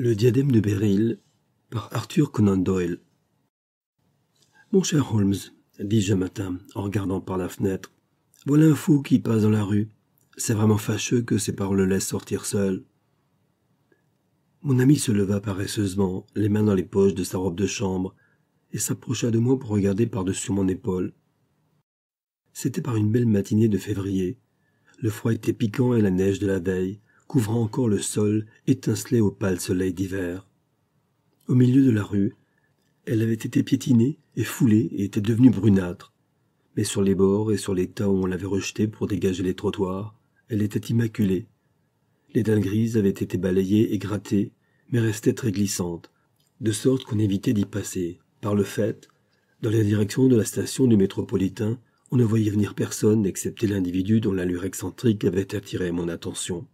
Le diadème de Beryl par Arthur Conan Doyle. Mon cher Holmes, dis-je un matin en regardant par la fenêtre, voilà un fou qui passe dans la rue. C'est vraiment fâcheux que ses paroles le laissent sortir seul. Mon ami se leva paresseusement, les mains dans les poches de sa robe de chambre, et s'approcha de moi pour regarder par-dessus mon épaule. C'était par une belle matinée de février. Le froid était piquant et la neige de la veille couvrant encore le sol, étincelait au pâle soleil d'hiver. Au milieu de la rue, elle avait été piétinée et foulée et était devenue brunâtre. Mais sur les bords et sur les tas où on l'avait rejetée pour dégager les trottoirs, elle était immaculée. Les dalles grises avaient été balayées et grattées, mais restaient très glissantes, de sorte qu'on évitait d'y passer. Par le fait, dans la direction de la station du métropolitain, on ne voyait venir personne excepté l'individu dont l'allure excentrique avait attiré mon attention.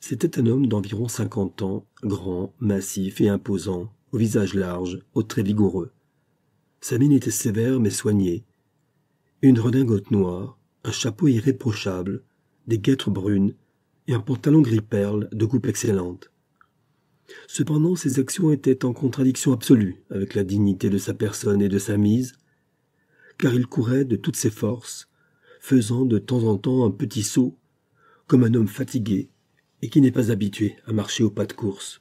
C'était un homme d'environ cinquante ans, grand, massif et imposant, au visage large, au traits vigoureux. Sa mine était sévère mais soignée. Une redingote noire, un chapeau irréprochable, des guêtres brunes et un pantalon gris perle de coupe excellente. Cependant, ses actions étaient en contradiction absolue avec la dignité de sa personne et de sa mise, car il courait de toutes ses forces, faisant de temps en temps un petit saut, comme un homme fatigué et qui n'est pas habitué à marcher au pas de course.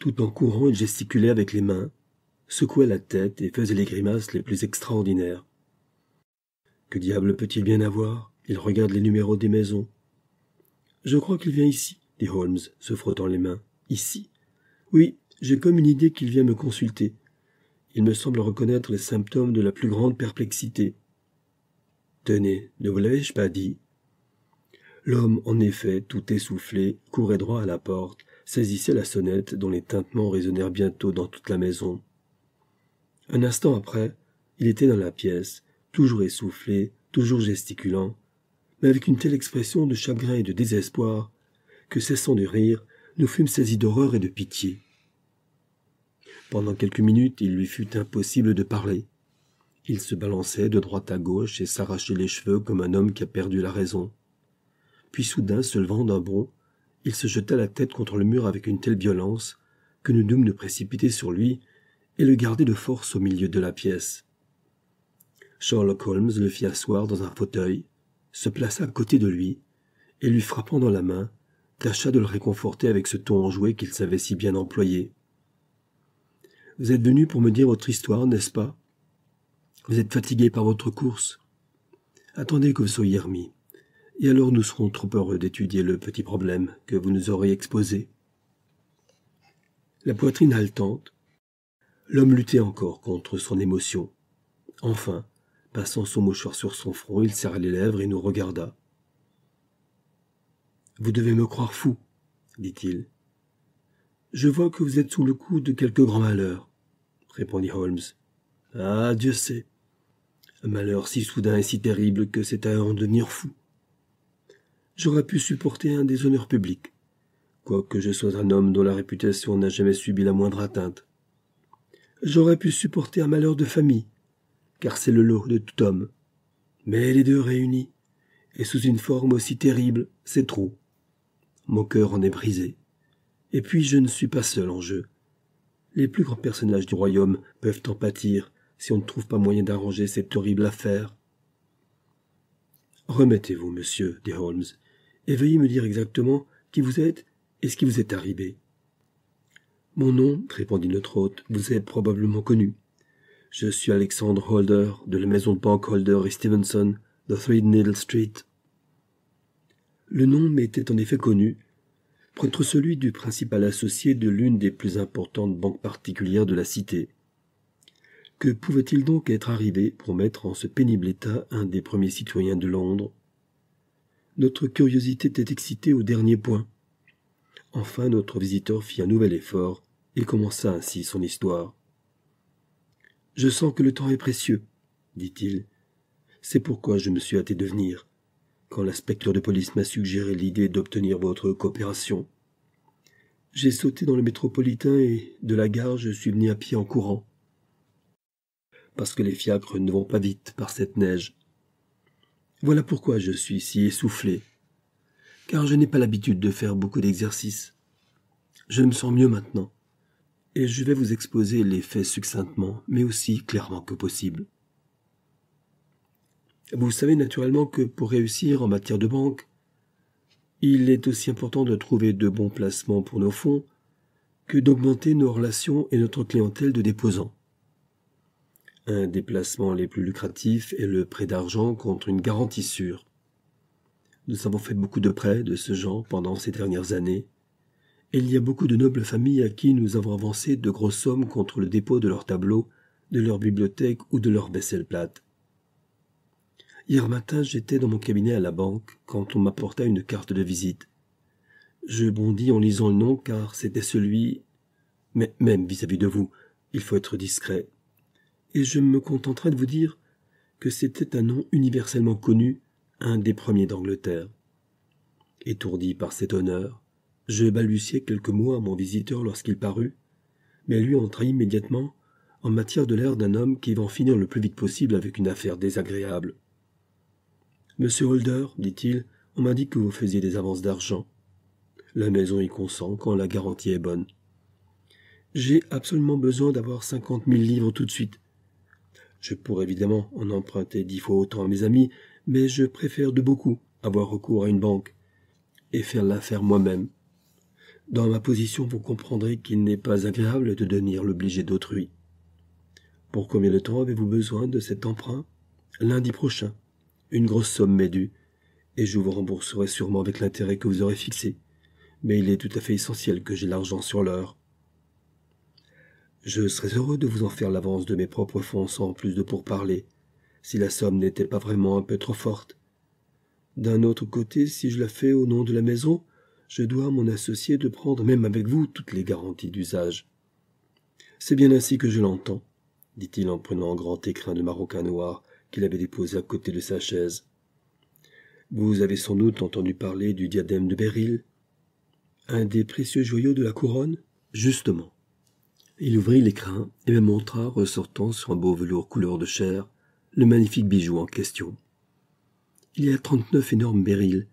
Tout en courant, il gesticulait avec les mains, secouait la tête et faisait les grimaces les plus extraordinaires. Que diable peut-il bien avoir Il regarde les numéros des maisons. Je crois qu'il vient ici, dit Holmes, se frottant les mains. Ici Oui, j'ai comme une idée qu'il vient me consulter. Il me semble reconnaître les symptômes de la plus grande perplexité. Tenez, ne vous l'avais-je pas dit L'homme, en effet, tout essoufflé, courait droit à la porte, saisissait la sonnette dont les tintements résonnèrent bientôt dans toute la maison. Un instant après, il était dans la pièce, toujours essoufflé, toujours gesticulant, mais avec une telle expression de chagrin et de désespoir que, cessant de rire, nous fûmes saisis d'horreur et de pitié. Pendant quelques minutes, il lui fut impossible de parler. Il se balançait de droite à gauche et s'arrachait les cheveux comme un homme qui a perdu la raison puis soudain, se levant d'un bond, il se jeta la tête contre le mur avec une telle violence que nous dûmes nous précipiter sur lui et le garder de force au milieu de la pièce. Sherlock Holmes le fit asseoir dans un fauteuil, se plaça à côté de lui, et lui frappant dans la main, tâcha de le réconforter avec ce ton enjoué qu'il savait si bien employer. Vous êtes venu pour me dire votre histoire, n'est-ce pas Vous êtes fatigué par votre course. Attendez que vous soyez remis et alors nous serons trop heureux d'étudier le petit problème que vous nous aurez exposé. La poitrine haletante, l'homme luttait encore contre son émotion. Enfin, passant son mouchoir sur son front, il serra les lèvres et nous regarda. Vous devez me croire fou, dit-il. Je vois que vous êtes sous le coup de quelque grand malheur, répondit Holmes. Ah, Dieu sait. Un malheur si soudain et si terrible que c'est à en devenir fou j'aurais pu supporter un déshonneur public, quoique je sois un homme dont la réputation n'a jamais subi la moindre atteinte. J'aurais pu supporter un malheur de famille, car c'est le lot de tout homme. Mais les deux réunis, et sous une forme aussi terrible, c'est trop. Mon cœur en est brisé. Et puis je ne suis pas seul en jeu. Les plus grands personnages du royaume peuvent en pâtir si on ne trouve pas moyen d'arranger cette horrible affaire. Remettez-vous, monsieur, dit Holmes, et veuillez me dire exactement qui vous êtes et ce qui vous est arrivé. Mon nom, répondit notre hôte, vous est probablement connu. Je suis Alexandre Holder, de la maison de banque Holder et Stevenson, de Three Needle Street. Le nom m'était en effet connu, être celui du principal associé de l'une des plus importantes banques particulières de la cité. Que pouvait-il donc être arrivé pour mettre en ce pénible état un des premiers citoyens de Londres notre curiosité était excitée au dernier point. Enfin notre visiteur fit un nouvel effort et commença ainsi son histoire. Je sens que le temps est précieux, dit-il. C'est pourquoi je me suis hâté de venir, quand l'inspecteur de police m'a suggéré l'idée d'obtenir votre coopération. J'ai sauté dans le métropolitain et, de la gare, je suis venu à pied en courant. Parce que les fiacres ne vont pas vite par cette neige. Voilà pourquoi je suis si essoufflé, car je n'ai pas l'habitude de faire beaucoup d'exercices. Je me sens mieux maintenant, et je vais vous exposer les faits succinctement, mais aussi clairement que possible. Vous savez naturellement que pour réussir en matière de banque, il est aussi important de trouver de bons placements pour nos fonds que d'augmenter nos relations et notre clientèle de déposants. Un des les plus lucratifs est le prêt d'argent contre une garantie sûre. Nous avons fait beaucoup de prêts de ce genre pendant ces dernières années, et il y a beaucoup de nobles familles à qui nous avons avancé de grosses sommes contre le dépôt de leurs tableaux, de leurs bibliothèques ou de leurs vaisselles plate. Hier matin, j'étais dans mon cabinet à la banque quand on m'apporta une carte de visite. Je bondis en lisant le nom car c'était celui. Mais même vis à -vis de vous, il faut être discret et je me contenterai de vous dire que c'était un nom universellement connu, un des premiers d'Angleterre. Étourdi par cet honneur, je balbutiai quelques mots à mon visiteur lorsqu'il parut, mais lui entra immédiatement en matière de l'air d'un homme qui va en finir le plus vite possible avec une affaire désagréable. Monsieur Holder, dit-il, on m'a dit que vous faisiez des avances d'argent. La maison y consent quand la garantie est bonne. J'ai absolument besoin d'avoir cinquante mille livres tout de suite. Je pourrais évidemment en emprunter dix fois autant à mes amis, mais je préfère de beaucoup avoir recours à une banque et faire l'affaire moi-même. Dans ma position, vous comprendrez qu'il n'est pas agréable de devenir l'obligé d'autrui. Pour combien de temps avez-vous besoin de cet emprunt Lundi prochain. Une grosse somme m'est due, et je vous rembourserai sûrement avec l'intérêt que vous aurez fixé. Mais il est tout à fait essentiel que j'ai l'argent sur l'heure. Je serais heureux de vous en faire l'avance de mes propres fonds sans plus de pourparlers, si la somme n'était pas vraiment un peu trop forte. D'un autre côté, si je la fais au nom de la maison, je dois à mon associé de prendre même avec vous toutes les garanties d'usage. C'est bien ainsi que je l'entends, dit-il en prenant un grand écrin de maroquin noir qu'il avait déposé à côté de sa chaise. Vous avez sans doute entendu parler du diadème de Béryl, un des précieux joyaux de la couronne Justement. Il ouvrit l'écrin et me montra, ressortant sur un beau velours couleur de chair, le magnifique bijou en question. Il y a trente-neuf énormes bérils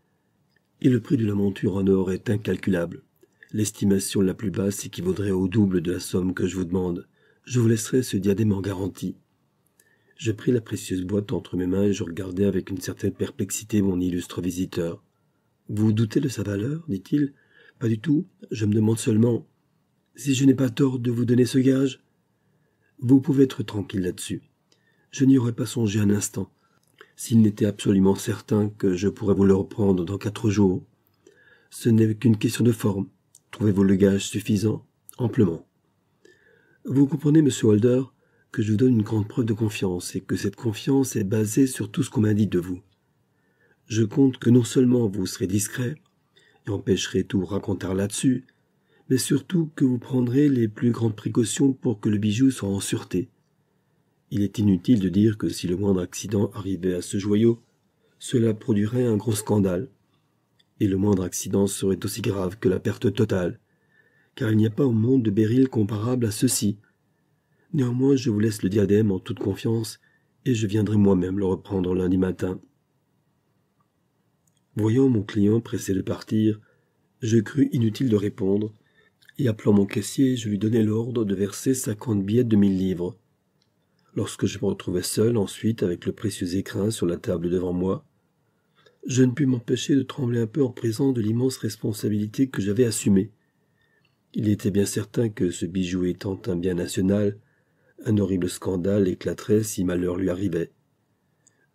et le prix de la monture en or est incalculable. L'estimation la plus basse équivaudrait au double de la somme que je vous demande. Je vous laisserai ce diadème en garantie. Je pris la précieuse boîte entre mes mains et je regardai avec une certaine perplexité mon illustre visiteur. Vous doutez de sa valeur dit-il. Pas du tout. Je me demande seulement si je n'ai pas tort de vous donner ce gage, vous pouvez être tranquille là-dessus. Je n'y aurais pas songé un instant, s'il n'était absolument certain que je pourrais vous le reprendre dans quatre jours. Ce n'est qu'une question de forme. Trouvez-vous le gage suffisant Amplement. Vous comprenez, monsieur Holder, que je vous donne une grande preuve de confiance et que cette confiance est basée sur tout ce qu'on m'a dit de vous. Je compte que non seulement vous serez discret et empêcherez tout raconter là-dessus, mais surtout que vous prendrez les plus grandes précautions pour que le bijou soit en sûreté. Il est inutile de dire que si le moindre accident arrivait à ce joyau, cela produirait un gros scandale, et le moindre accident serait aussi grave que la perte totale, car il n'y a pas au monde de béril comparable à ceci. Néanmoins, je vous laisse le diadème en toute confiance, et je viendrai moi-même le reprendre lundi matin. Voyant mon client pressé de partir, je crus inutile de répondre, et appelant mon caissier, je lui donnai l'ordre de verser cinquante billets de mille livres. Lorsque je me retrouvai seul ensuite avec le précieux écrin sur la table devant moi, je ne pus m'empêcher de trembler un peu en présence de l'immense responsabilité que j'avais assumée. Il était bien certain que ce bijou étant un bien national, un horrible scandale éclaterait si malheur lui arrivait.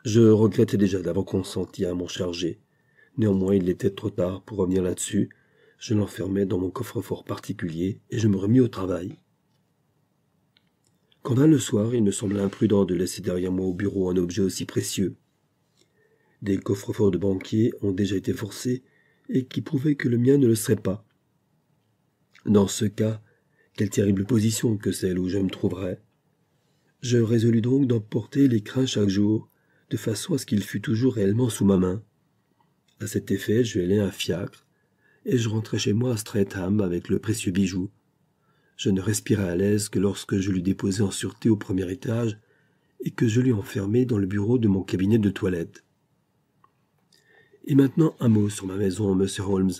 Je regrettais déjà d'avoir consenti à m'en charger. Néanmoins, il était trop tard pour revenir là-dessus, je l'enfermai dans mon coffre-fort particulier et je me remis au travail. Quand vint le soir, il me sembla imprudent de laisser derrière moi au bureau un objet aussi précieux. Des coffres-forts de banquiers ont déjà été forcés et qui prouvaient que le mien ne le serait pas. Dans ce cas, quelle terrible position que celle où je me trouverais. Je résolus donc d'emporter l'écrin chaque jour, de façon à ce qu'il fût toujours réellement sous ma main. À cet effet, je allai un fiacre, et je rentrai chez moi à Streatham avec le précieux bijou. Je ne respirais à l'aise que lorsque je l'eus déposé en sûreté au premier étage et que je l'eus enfermé dans le bureau de mon cabinet de toilette. Et maintenant un mot sur ma maison, monsieur Holmes,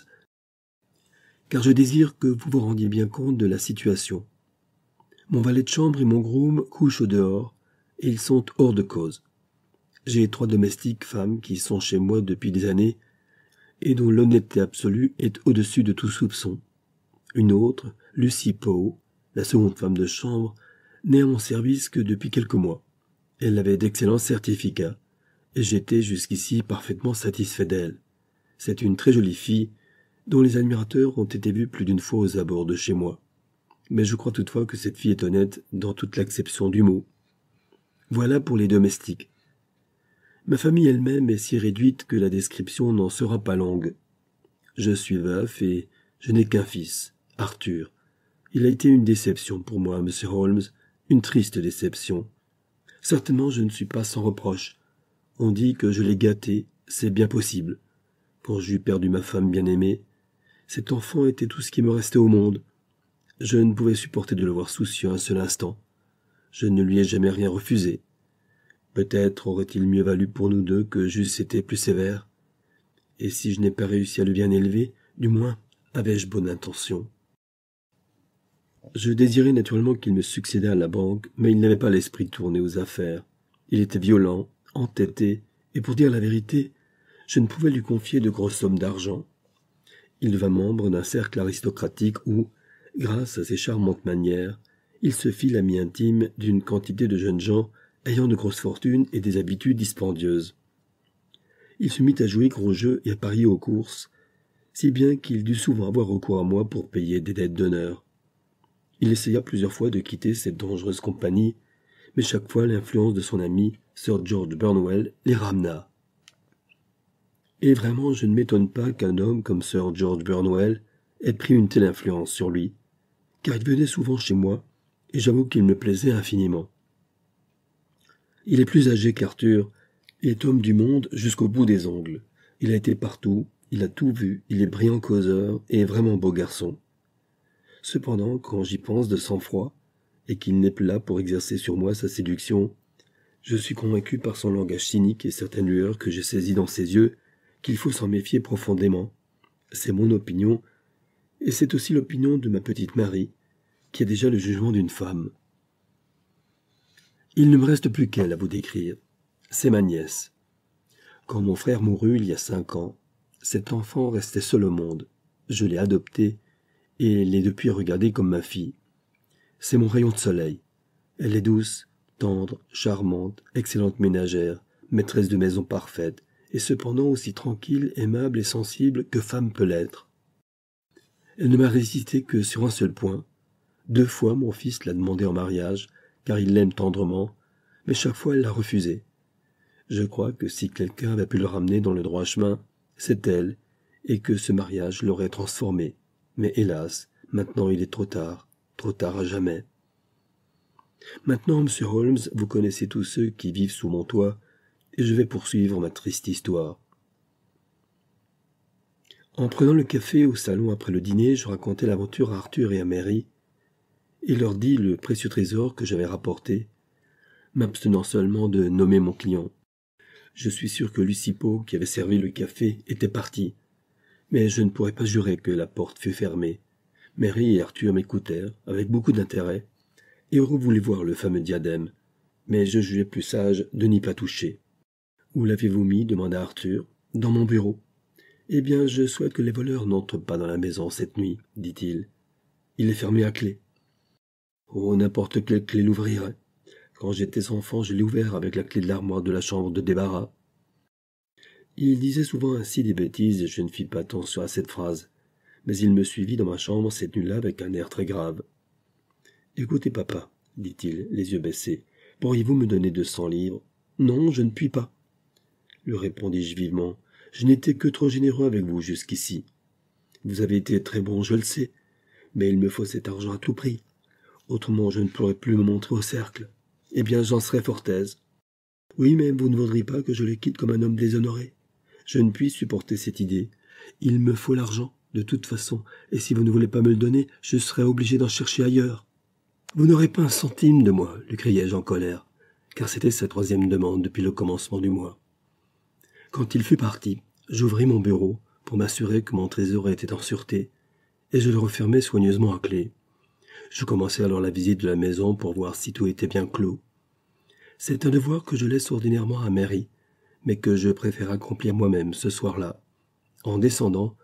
car je désire que vous vous rendiez bien compte de la situation. Mon valet de chambre et mon groom couchent au dehors, et ils sont hors de cause. J'ai trois domestiques femmes qui sont chez moi depuis des années, et dont l'honnêteté absolue est au-dessus de tout soupçon. Une autre, Lucie Poe, la seconde femme de chambre, n'est à mon service que depuis quelques mois. Elle avait d'excellents certificats, et j'étais jusqu'ici parfaitement satisfait d'elle. C'est une très jolie fille, dont les admirateurs ont été vus plus d'une fois aux abords de chez moi. Mais je crois toutefois que cette fille est honnête dans toute l'acception du mot. Voilà pour les domestiques. Ma famille elle-même est si réduite que la description n'en sera pas longue. Je suis veuf et je n'ai qu'un fils, Arthur. Il a été une déception pour moi, monsieur Holmes, une triste déception. Certainement je ne suis pas sans reproche. On dit que je l'ai gâté, c'est bien possible. Quand j'eus perdu ma femme bien-aimée, cet enfant était tout ce qui me restait au monde. Je ne pouvais supporter de le voir soucieux un seul instant. Je ne lui ai jamais rien refusé. Peut-être aurait-il mieux valu pour nous deux que j'eusse été plus sévère. Et si je n'ai pas réussi à le bien élever, du moins avais-je bonne intention. Je désirais naturellement qu'il me succédât à la banque, mais il n'avait pas l'esprit tourné aux affaires. Il était violent, entêté, et pour dire la vérité, je ne pouvais lui confier de grosses sommes d'argent. Il devint membre d'un cercle aristocratique où, grâce à ses charmantes manières, il se fit l'ami intime d'une quantité de jeunes gens ayant de grosses fortunes et des habitudes dispendieuses. Il se mit à jouer gros jeux et à parier aux courses, si bien qu'il dut souvent avoir recours à moi pour payer des dettes d'honneur. Il essaya plusieurs fois de quitter cette dangereuse compagnie, mais chaque fois l'influence de son ami, Sir George Burnwell, les ramena. Et vraiment, je ne m'étonne pas qu'un homme comme Sir George Burnwell ait pris une telle influence sur lui, car il venait souvent chez moi, et j'avoue qu'il me plaisait infiniment. Il est plus âgé qu'Arthur, il est homme du monde jusqu'au bout des ongles. Il a été partout, il a tout vu, il est brillant causeur et est vraiment beau garçon. Cependant, quand j'y pense de sang-froid, et qu'il n'est plus là pour exercer sur moi sa séduction, je suis convaincu par son langage cynique et certaines lueurs que j'ai saisies dans ses yeux qu'il faut s'en méfier profondément. C'est mon opinion, et c'est aussi l'opinion de ma petite Marie, qui a déjà le jugement d'une femme. Il ne me reste plus qu'elle à vous décrire. C'est ma nièce. Quand mon frère mourut il y a cinq ans, cet enfant restait seul au monde. Je l'ai adoptée et l'ai depuis regardée comme ma fille. C'est mon rayon de soleil. Elle est douce, tendre, charmante, excellente ménagère, maîtresse de maison parfaite, et cependant aussi tranquille, aimable et sensible que femme peut l'être. Elle ne m'a résisté que sur un seul point. Deux fois mon fils l'a demandée en mariage, car il l'aime tendrement, mais chaque fois elle l'a refusé. Je crois que si quelqu'un avait pu le ramener dans le droit chemin, c'est elle, et que ce mariage l'aurait transformé. Mais hélas, maintenant il est trop tard, trop tard à jamais. Maintenant, monsieur Holmes, vous connaissez tous ceux qui vivent sous mon toit, et je vais poursuivre ma triste histoire. En prenant le café au salon après le dîner, je racontai l'aventure à Arthur et à Mary, il leur dit le précieux trésor que j'avais rapporté, m'abstenant seulement de nommer mon client. Je suis sûr que Lucipo, qui avait servi le café, était parti, mais je ne pourrais pas jurer que la porte fut fermée. Mary et Arthur m'écoutèrent avec beaucoup d'intérêt, et vous voir le fameux diadème, mais je jugeais plus sage de n'y pas toucher. Où l'avez-vous mis demanda Arthur. Dans mon bureau. Eh bien, je souhaite que les voleurs n'entrent pas dans la maison cette nuit, dit-il. Il est fermé à clé. Oh, n'importe quelle clé l'ouvrirait. Quand j'étais enfant, je l'ai ouvert avec la clé de l'armoire de la chambre de débarras. Il disait souvent ainsi des bêtises et je ne fis pas attention à cette phrase. Mais il me suivit dans ma chambre cette nuit-là avec un air très grave. Écoutez, papa, dit-il, les yeux baissés, pourriez-vous me donner deux cents livres Non, je ne puis pas. Le répondis-je vivement. Je n'étais que trop généreux avec vous jusqu'ici. Vous avez été très bon, je le sais, mais il me faut cet argent à tout prix. Autrement, je ne pourrais plus me montrer au cercle. Eh bien, j'en serais fort aise. Oui, mais vous ne voudriez pas que je les quitte comme un homme déshonoré. Je ne puis supporter cette idée. Il me faut l'argent, de toute façon, et si vous ne voulez pas me le donner, je serai obligé d'en chercher ailleurs. Vous n'aurez pas un centime de moi, lui criai-je en colère, car c'était sa troisième demande depuis le commencement du mois. Quand il fut parti, j'ouvris mon bureau pour m'assurer que mon trésor était en sûreté, et je le refermai soigneusement à clé. Je commençai alors la visite de la maison pour voir si tout était bien clos. C'est un devoir que je laisse ordinairement à Mary, mais que je préfère accomplir moi-même ce soir-là. En descendant,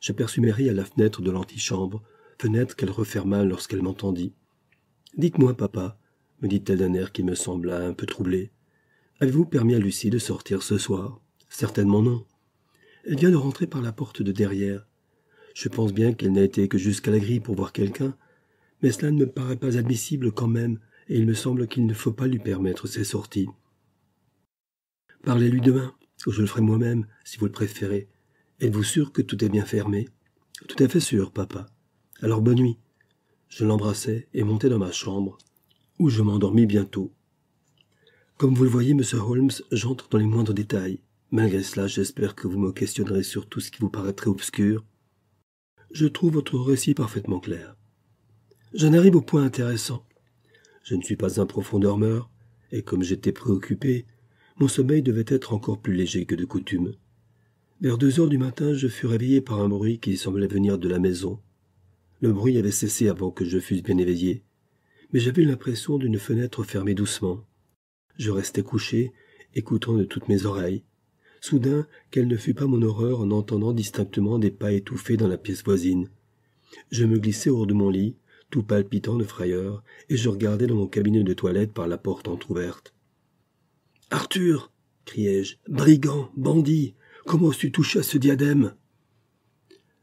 j'aperçus Mary à la fenêtre de l'antichambre, fenêtre qu'elle referma lorsqu'elle m'entendit. Dites-moi, papa, me dit-elle d'un air qui me sembla un peu troublé, avez-vous permis à Lucie de sortir ce soir Certainement non. Elle vient de rentrer par la porte de derrière. Je pense bien qu'elle n'a été que jusqu'à la grille pour voir quelqu'un, mais cela ne me paraît pas admissible quand même, et il me semble qu'il ne faut pas lui permettre ces sorties. Parlez-lui demain, ou je le ferai moi-même, si vous le préférez. Êtes-vous sûr que tout est bien fermé Tout à fait sûr, papa. Alors bonne nuit. Je l'embrassai et montai dans ma chambre, où je m'endormis bientôt. Comme vous le voyez, monsieur Holmes, j'entre dans les moindres détails. Malgré cela, j'espère que vous me questionnerez sur tout ce qui vous paraîtrait obscur. Je trouve votre récit parfaitement clair j'en arrive au point intéressant. Je ne suis pas un profond dormeur, et comme j'étais préoccupé, mon sommeil devait être encore plus léger que de coutume. Vers deux heures du matin, je fus réveillé par un bruit qui semblait venir de la maison. Le bruit avait cessé avant que je fusse bien éveillé, mais j'avais l'impression d'une fenêtre fermée doucement. Je restai couché, écoutant de toutes mes oreilles. Soudain, quelle ne fut pas mon horreur en entendant distinctement des pas étouffés dans la pièce voisine. Je me glissai hors de mon lit, tout palpitant de frayeur, et je regardais dans mon cabinet de toilette par la porte entr'ouverte. Arthur criai-je, brigand, bandit, comment as-tu touché à ce diadème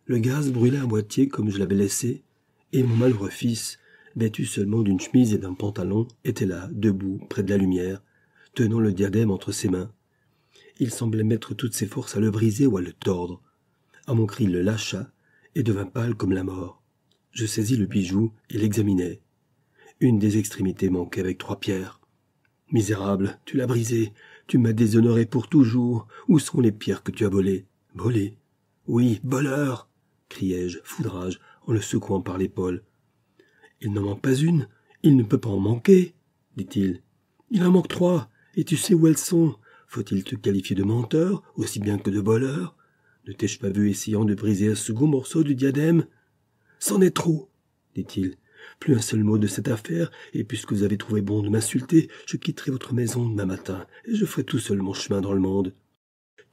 Le gaz brûlait à moitié comme je l'avais laissé, et mon malheureux fils, vêtu seulement d'une chemise et d'un pantalon, était là, debout, près de la lumière, tenant le diadème entre ses mains. Il semblait mettre toutes ses forces à le briser ou à le tordre. À mon cri, il le lâcha et devint pâle comme la mort. Je saisis le bijou et l'examinai. Une des extrémités manquait avec trois pierres. Misérable, tu l'as brisé, tu m'as déshonoré pour toujours. Où sont les pierres que tu as volées Volées Oui, voleur criai-je, foudrage, en le secouant par l'épaule. Il n'en manque pas une, il ne peut pas en manquer, dit-il. Il en manque trois, et tu sais où elles sont. Faut-il te qualifier de menteur, aussi bien que de voleur Ne t'ai-je pas vu essayant de briser un second morceau du diadème C'en est trop, dit-il. Plus un seul mot de cette affaire, et puisque vous avez trouvé bon de m'insulter, je quitterai votre maison demain matin, et je ferai tout seul mon chemin dans le monde.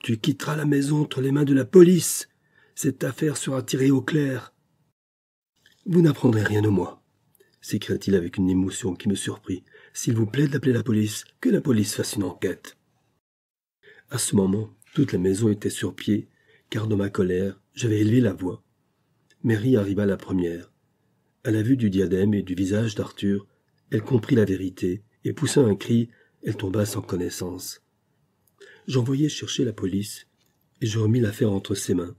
Tu quitteras la maison entre les mains de la police. Cette affaire sera tirée au clair. Vous n'apprendrez rien de moi, s'écria-t-il avec une émotion qui me surprit. S'il vous plaît d'appeler la police, que la police fasse une enquête. À ce moment, toute la maison était sur pied, car dans ma colère, j'avais élevé la voix Mary arriva la première. À la vue du diadème et du visage d'Arthur, elle comprit la vérité, et poussa un cri, elle tomba sans connaissance. J'envoyai chercher la police, et je remis l'affaire entre ses mains.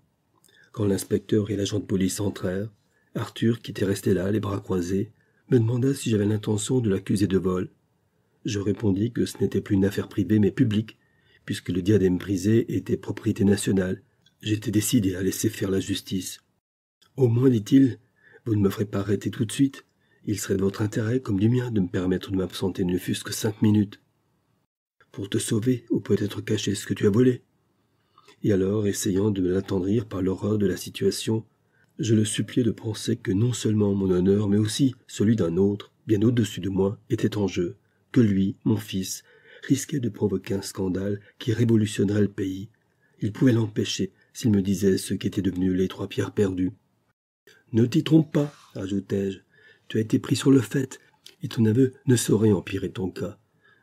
Quand l'inspecteur et l'agent de police entrèrent, Arthur, qui était resté là, les bras croisés, me demanda si j'avais l'intention de l'accuser de vol. Je répondis que ce n'était plus une affaire privée mais publique, puisque le diadème brisé était propriété nationale. J'étais décidé à laisser faire la justice. Au moins, dit-il, vous ne me ferez pas arrêter tout de suite. Il serait de votre intérêt, comme du mien, de me permettre de m'absenter ne fût-ce que cinq minutes. Pour te sauver, ou peut-être cacher ce que tu as volé. Et alors, essayant de l'attendrir par l'horreur de la situation, je le suppliai de penser que non seulement mon honneur, mais aussi celui d'un autre, bien au-dessus de moi, était en jeu, que lui, mon fils, risquait de provoquer un scandale qui révolutionnerait le pays. Il pouvait l'empêcher s'il me disait ce qu'étaient devenus les trois pierres perdues. Ne t'y trompe pas, ajoutai-je. Tu as été pris sur le fait, et ton aveu ne saurait empirer ton cas.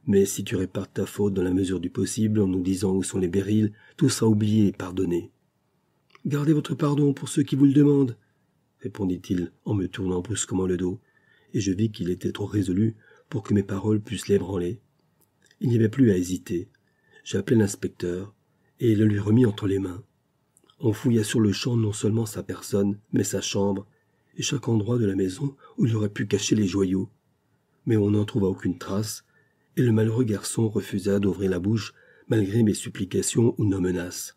Mais si tu répares ta faute dans la mesure du possible en nous disant où sont les bérils, tout sera oublié et pardonné. Gardez votre pardon pour ceux qui vous le demandent, répondit-il en me tournant brusquement le dos, et je vis qu'il était trop résolu pour que mes paroles puissent l'ébranler. Il n'y avait plus à hésiter. J'appelai l'inspecteur et le lui remis entre les mains. On fouilla sur le champ non seulement sa personne, mais sa chambre, et chaque endroit de la maison où il aurait pu cacher les joyaux. Mais on n'en trouva aucune trace, et le malheureux garçon refusa d'ouvrir la bouche malgré mes supplications ou nos menaces.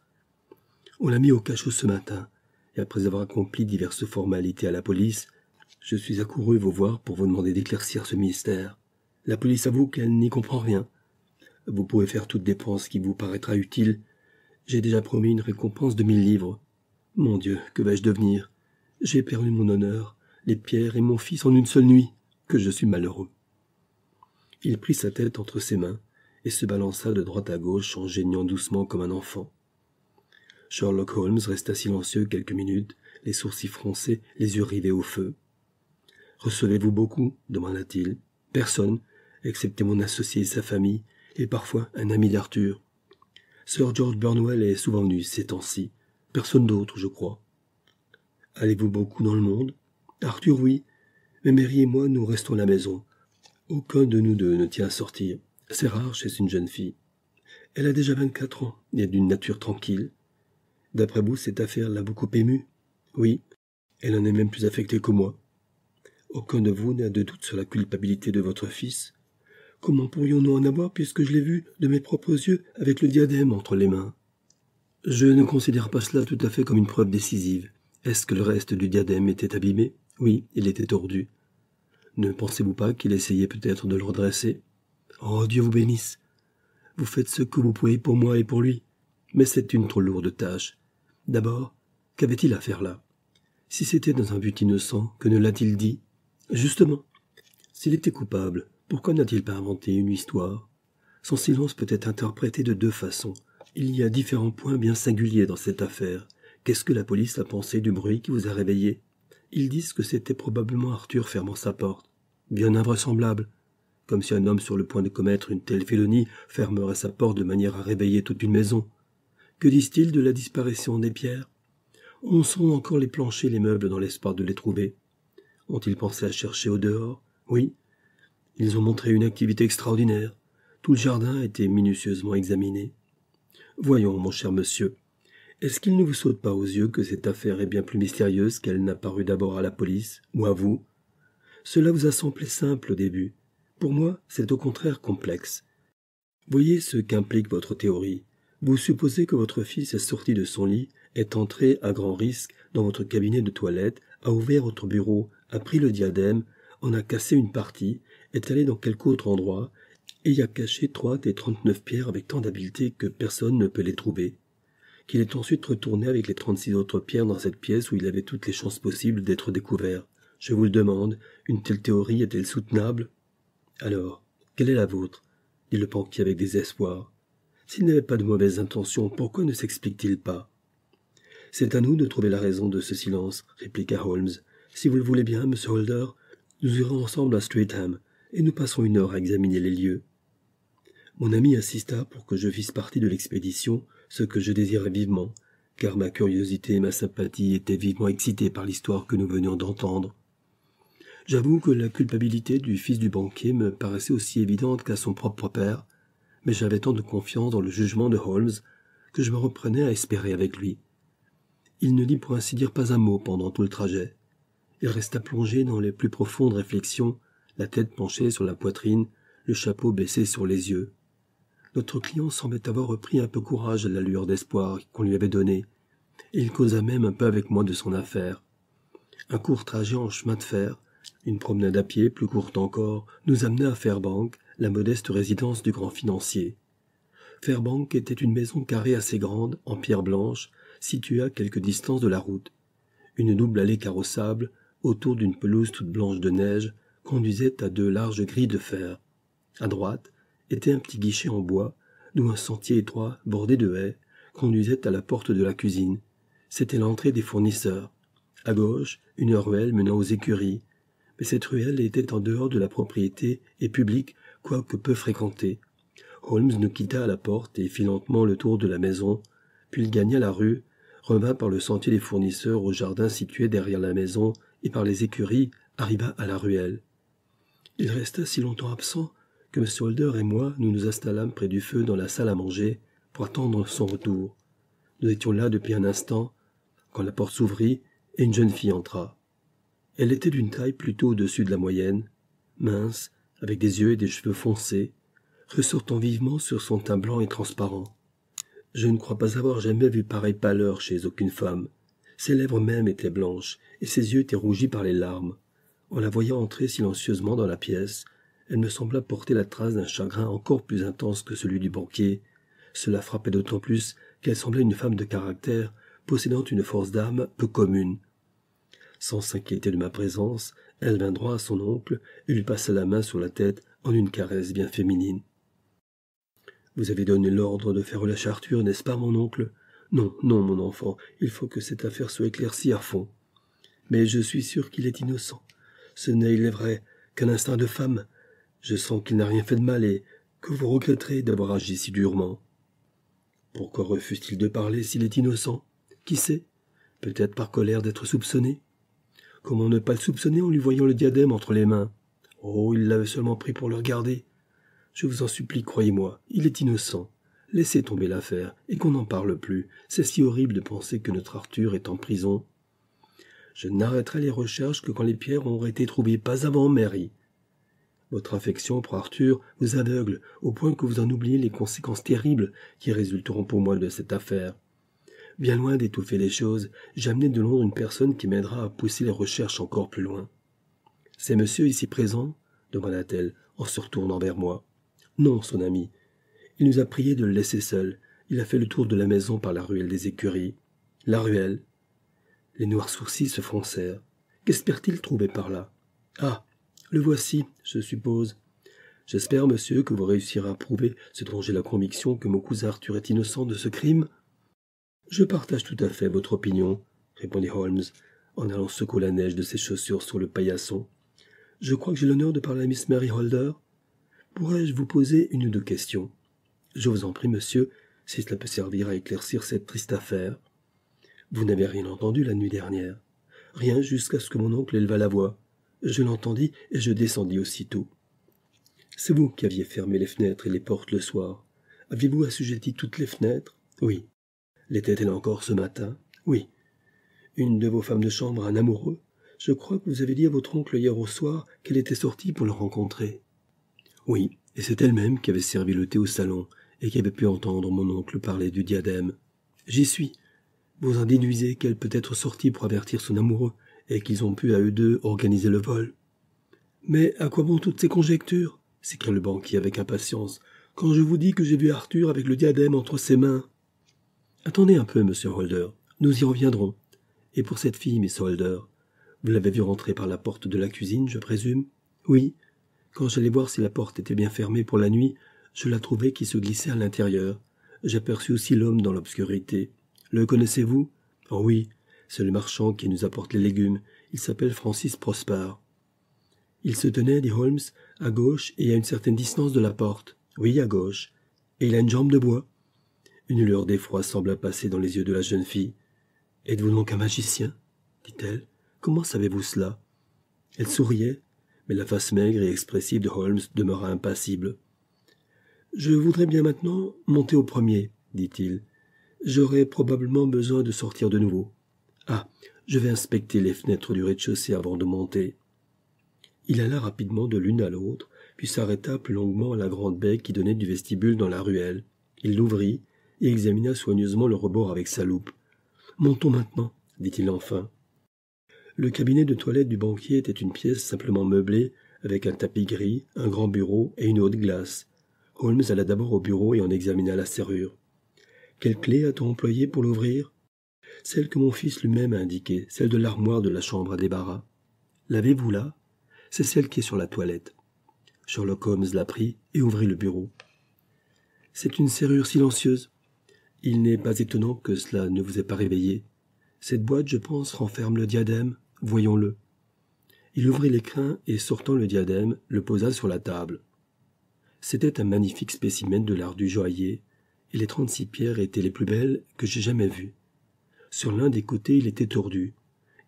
On l'a mis au cachot ce matin, et après avoir accompli diverses formalités à la police, je suis accouru vous voir pour vous demander d'éclaircir ce mystère. La police avoue qu'elle n'y comprend rien. Vous pouvez faire toute dépense qui vous paraîtra utile j'ai déjà promis une récompense de mille livres. Mon Dieu, que vais-je devenir J'ai perdu mon honneur, les pierres et mon fils en une seule nuit. Que je suis malheureux. Il prit sa tête entre ses mains et se balança de droite à gauche en geignant doucement comme un enfant. Sherlock Holmes resta silencieux quelques minutes, les sourcils froncés, les yeux rivés au feu. Recevez-vous beaucoup demanda-t-il. Personne, excepté mon associé et sa famille, et parfois un ami d'Arthur. Sir George Burnwell est souvent venu ces temps-ci. Personne d'autre, je crois. Allez-vous beaucoup dans le monde Arthur, oui. Mais Mary et moi, nous restons à la maison. Aucun de nous deux ne tient à sortir. C'est rare chez une jeune fille. Elle a déjà vingt-quatre ans et est d'une nature tranquille. D'après vous, cette affaire l'a beaucoup émue Oui, elle en est même plus affectée que moi. Aucun de vous n'a de doute sur la culpabilité de votre fils. Comment pourrions-nous en avoir puisque je l'ai vu de mes propres yeux avec le diadème entre les mains Je ne considère pas cela tout à fait comme une preuve décisive. Est-ce que le reste du diadème était abîmé Oui, il était tordu. Ne pensez-vous pas qu'il essayait peut-être de le redresser Oh, Dieu vous bénisse Vous faites ce que vous pouvez pour moi et pour lui. Mais c'est une trop lourde tâche. D'abord, qu'avait-il à faire là Si c'était dans un but innocent, que ne l'a-t-il dit Justement, s'il était coupable, pourquoi n'a-t-il pas inventé une histoire Son silence peut être interprété de deux façons. Il y a différents points bien singuliers dans cette affaire. Qu'est-ce que la police a pensé du bruit qui vous a réveillé Ils disent que c'était probablement Arthur fermant sa porte. Bien invraisemblable. Comme si un homme sur le point de commettre une telle félonie fermerait sa porte de manière à réveiller toute une maison. Que disent-ils de la disparition des pierres On sent encore les planchers et les meubles dans l'espoir de les trouver. Ont-ils pensé à chercher au dehors Oui, ils ont montré une activité extraordinaire. Tout le jardin a été minutieusement examiné. Voyons, mon cher monsieur, est-ce qu'il ne vous saute pas aux yeux que cette affaire est bien plus mystérieuse qu'elle n'a paru d'abord à la police ou à vous Cela vous a semblé simple au début. Pour moi, c'est au contraire complexe. Voyez ce qu'implique votre théorie. Vous supposez que votre fils est sorti de son lit, est entré à grand risque dans votre cabinet de toilette, a ouvert votre bureau, a pris le diadème, en a cassé une partie, est allé dans quelque autre endroit et y a caché trois des trente-neuf pierres avec tant d'habileté que personne ne peut les trouver, qu'il est ensuite retourné avec les trente-six autres pierres dans cette pièce où il avait toutes les chances possibles d'être découvert. Je vous le demande, une telle théorie est-elle soutenable Alors, quelle est la vôtre dit le banquier avec désespoir. S'il n'avait pas de mauvaises intentions, pourquoi ne s'explique-t-il pas C'est à nous de trouver la raison de ce silence, répliqua Holmes. Si vous le voulez bien, monsieur Holder, nous irons ensemble à Streatham et nous passons une heure à examiner les lieux. Mon ami insista pour que je fisse partie de l'expédition, ce que je désirais vivement, car ma curiosité et ma sympathie étaient vivement excitées par l'histoire que nous venions d'entendre. J'avoue que la culpabilité du fils du banquier me paraissait aussi évidente qu'à son propre père, mais j'avais tant de confiance dans le jugement de Holmes que je me reprenais à espérer avec lui. Il ne dit pour ainsi dire pas un mot pendant tout le trajet. Il resta plongé dans les plus profondes réflexions la tête penchée sur la poitrine, le chapeau baissé sur les yeux. Notre client semblait avoir repris un peu courage à la lueur d'espoir qu'on lui avait donnée, et il causa même un peu avec moi de son affaire. Un court trajet en chemin de fer, une promenade à pied plus courte encore, nous amena à Fairbank, la modeste résidence du grand financier. Fairbank était une maison carrée assez grande, en pierre blanche, située à quelque distance de la route. Une double allée carrossable, autour d'une pelouse toute blanche de neige, conduisait à deux larges grilles de fer. À droite était un petit guichet en bois, d'où un sentier étroit bordé de haies conduisait à la porte de la cuisine. C'était l'entrée des fournisseurs. À gauche, une ruelle menant aux écuries. Mais cette ruelle était en dehors de la propriété et publique, quoique peu fréquentée. Holmes nous quitta à la porte et fit lentement le tour de la maison, puis il gagna la rue, revint par le sentier des fournisseurs au jardin situé derrière la maison et par les écuries, arriva à la ruelle. Il resta si longtemps absent que M. Holder et moi nous nous installâmes près du feu dans la salle à manger pour attendre son retour. Nous étions là depuis un instant quand la porte s'ouvrit et une jeune fille entra. Elle était d'une taille plutôt au-dessus de la moyenne, mince, avec des yeux et des cheveux foncés, ressortant vivement sur son teint blanc et transparent. Je ne crois pas avoir jamais vu pareille pâleur chez aucune femme. Ses lèvres mêmes étaient blanches, et ses yeux étaient rougis par les larmes. En la voyant entrer silencieusement dans la pièce, elle me sembla porter la trace d'un chagrin encore plus intense que celui du banquier. Cela frappait d'autant plus qu'elle semblait une femme de caractère, possédant une force d'âme peu commune. Sans s'inquiéter de ma présence, elle vint droit à son oncle et lui passa la main sur la tête en une caresse bien féminine. Vous avez donné l'ordre de faire relâcher Arthur, n'est-ce pas, mon oncle Non, non, mon enfant, il faut que cette affaire soit éclaircie à fond. Mais je suis sûr qu'il est innocent ce n'est, il est vrai, qu'un instinct de femme. Je sens qu'il n'a rien fait de mal et que vous regretterez d'avoir agi si durement. Pourquoi refuse-t-il de parler s'il est innocent Qui sait Peut-être par colère d'être soupçonné Comment ne pas le soupçonner en lui voyant le diadème entre les mains Oh, il l'avait seulement pris pour le regarder. Je vous en supplie, croyez-moi, il est innocent. Laissez tomber l'affaire et qu'on n'en parle plus. C'est si horrible de penser que notre Arthur est en prison. Je n'arrêterai les recherches que quand les pierres auront été trouvées, pas avant, Mary. Votre affection pour Arthur vous aveugle, au point que vous en oubliez les conséquences terribles qui résulteront pour moi de cette affaire. Bien loin d'étouffer les choses, j'ai amené de Londres une personne qui m'aidera à pousser les recherches encore plus loin. C'est monsieur ici présent demanda-t-elle en se retournant vers moi. Non, son ami. Il nous a prié de le laisser seul. Il a fait le tour de la maison par la ruelle des écuries. La ruelle les noirs sourcils se froncèrent. Qu'espère-t-il trouver par là Ah, le voici, je suppose. J'espère, monsieur, que vous réussirez à prouver ce dont j'ai la conviction que mon cousin Arthur est innocent de ce crime. Je partage tout à fait votre opinion, répondit Holmes, en allant secouer la neige de ses chaussures sur le paillasson. Je crois que j'ai l'honneur de parler à Miss Mary Holder. Pourrais-je vous poser une ou deux questions Je vous en prie, monsieur, si cela peut servir à éclaircir cette triste affaire. Vous n'avez rien entendu la nuit dernière. Rien jusqu'à ce que mon oncle élevât la voix. Je l'entendis et je descendis aussitôt. C'est vous qui aviez fermé les fenêtres et les portes le soir. Aviez-vous assujetti toutes les fenêtres Oui. L'était-elle encore ce matin Oui. Une de vos femmes de chambre, un amoureux Je crois que vous avez dit à votre oncle hier au soir qu'elle était sortie pour le rencontrer. Oui, et c'est elle-même qui avait servi le thé au salon et qui avait pu entendre mon oncle parler du diadème. J'y suis, vous en déduisez qu'elle peut être sortie pour avertir son amoureux, et qu'ils ont pu à eux deux organiser le vol. Mais à quoi vont toutes ces conjectures s'écria le banquier avec impatience, quand je vous dis que j'ai vu Arthur avec le diadème entre ses mains. Attendez un peu, monsieur Holder, nous y reviendrons. Et pour cette fille, miss Holder, vous l'avez vue rentrer par la porte de la cuisine, je présume Oui. Quand j'allais voir si la porte était bien fermée pour la nuit, je la trouvais qui se glissait à l'intérieur. J'aperçus aussi l'homme dans l'obscurité. Le connaissez-vous oh oui, c'est le marchand qui nous apporte les légumes. Il s'appelle Francis Prosper. Il se tenait, dit Holmes, à gauche et à une certaine distance de la porte. Oui, à gauche. Et il a une jambe de bois. Une lueur d'effroi sembla passer dans les yeux de la jeune fille. Êtes-vous donc un magicien dit-elle. Comment savez-vous cela Elle souriait, mais la face maigre et expressive de Holmes demeura impassible. Je voudrais bien maintenant monter au premier, dit-il j'aurai probablement besoin de sortir de nouveau. Ah, je vais inspecter les fenêtres du rez-de-chaussée avant de monter. Il alla rapidement de l'une à l'autre, puis s'arrêta plus longuement à la grande baie qui donnait du vestibule dans la ruelle. Il l'ouvrit et examina soigneusement le rebord avec sa loupe. Montons maintenant, dit-il enfin. Le cabinet de toilette du banquier était une pièce simplement meublée, avec un tapis gris, un grand bureau et une haute glace. Holmes alla d'abord au bureau et en examina la serrure. Quelle clé a-t-on employée pour l'ouvrir Celle que mon fils lui-même a indiquée, celle de l'armoire de la chambre à débarras. L'avez-vous là C'est celle qui est sur la toilette. Sherlock Holmes la prit et ouvrit le bureau. C'est une serrure silencieuse. Il n'est pas étonnant que cela ne vous ait pas réveillé. Cette boîte, je pense, renferme le diadème. Voyons-le. Il ouvrit l'écrin et, sortant le diadème, le posa sur la table. C'était un magnifique spécimen de l'art du joaillier, et les trente-six pierres étaient les plus belles que j'ai jamais vues. Sur l'un des côtés, il était tordu.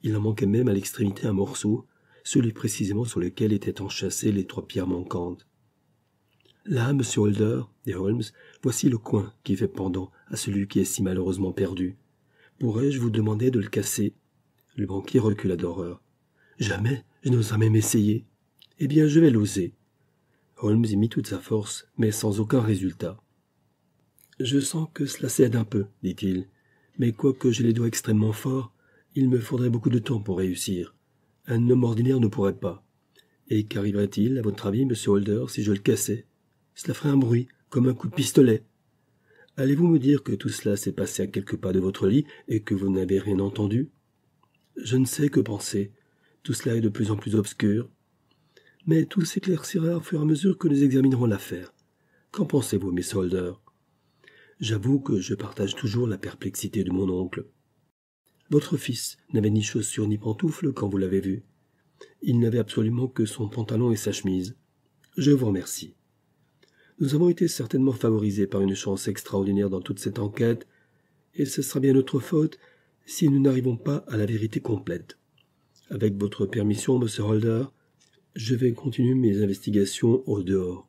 Il en manquait même à l'extrémité un morceau, celui précisément sur lequel étaient enchâssées les trois pierres manquantes. Là, monsieur Holder, dit Holmes, voici le coin qui fait pendant à celui qui est si malheureusement perdu. Pourrais-je vous demander de le casser Le banquier recula d'horreur. Jamais, je n'oserais même essayer. Eh bien, je vais l'oser. Holmes y mit toute sa force, mais sans aucun résultat. Je sens que cela cède un peu, dit-il, mais quoique je les doigts extrêmement forts, il me faudrait beaucoup de temps pour réussir. Un homme ordinaire ne pourrait pas. Et qu'arriverait-il, à votre avis, monsieur Holder, si je le cassais Cela ferait un bruit, comme un coup de pistolet. Allez-vous me dire que tout cela s'est passé à quelques pas de votre lit et que vous n'avez rien entendu Je ne sais que penser. Tout cela est de plus en plus obscur. Mais tout s'éclaircira au fur et à mesure que nous examinerons l'affaire. Qu'en pensez-vous, Miss Holder J'avoue que je partage toujours la perplexité de mon oncle. Votre fils n'avait ni chaussures ni pantoufles quand vous l'avez vu. Il n'avait absolument que son pantalon et sa chemise. Je vous remercie. Nous avons été certainement favorisés par une chance extraordinaire dans toute cette enquête, et ce sera bien notre faute si nous n'arrivons pas à la vérité complète. Avec votre permission, monsieur Holder, je vais continuer mes investigations au dehors.